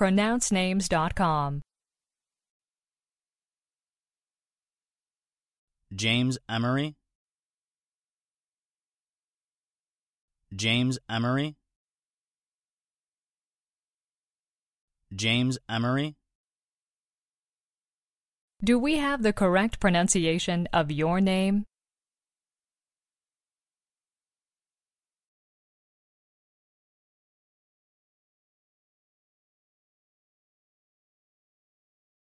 pronouncenames.com. James Emery James Emery James Emery Do we have the correct pronunciation of your name?